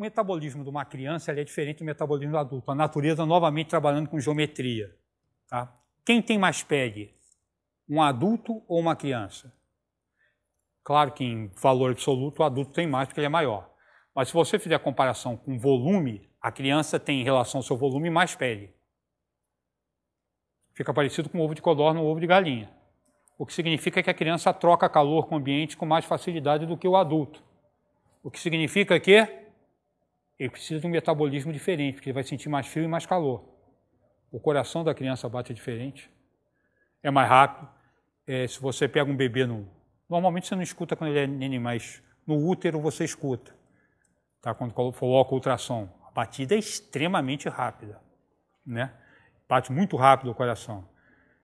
o metabolismo de uma criança é diferente do metabolismo do adulto. A natureza novamente trabalhando com geometria. Tá? Quem tem mais PEG? Um adulto ou uma criança? Claro que em valor absoluto o adulto tem mais porque ele é maior. Mas se você fizer a comparação com volume, a criança tem em relação ao seu volume mais pele. Fica parecido com o ovo de codorna ou ovo de galinha. O que significa que a criança troca calor com o ambiente com mais facilidade do que o adulto. O que significa que ele precisa de um metabolismo diferente, porque ele vai sentir mais frio e mais calor. O coração da criança bate diferente, é mais rápido. É, se você pega um bebê no. Normalmente você não escuta quando ele é neném, mas no útero você escuta. Tá? Quando coloca o ultrassom. A batida é extremamente rápida. Né? Bate muito rápido o coração.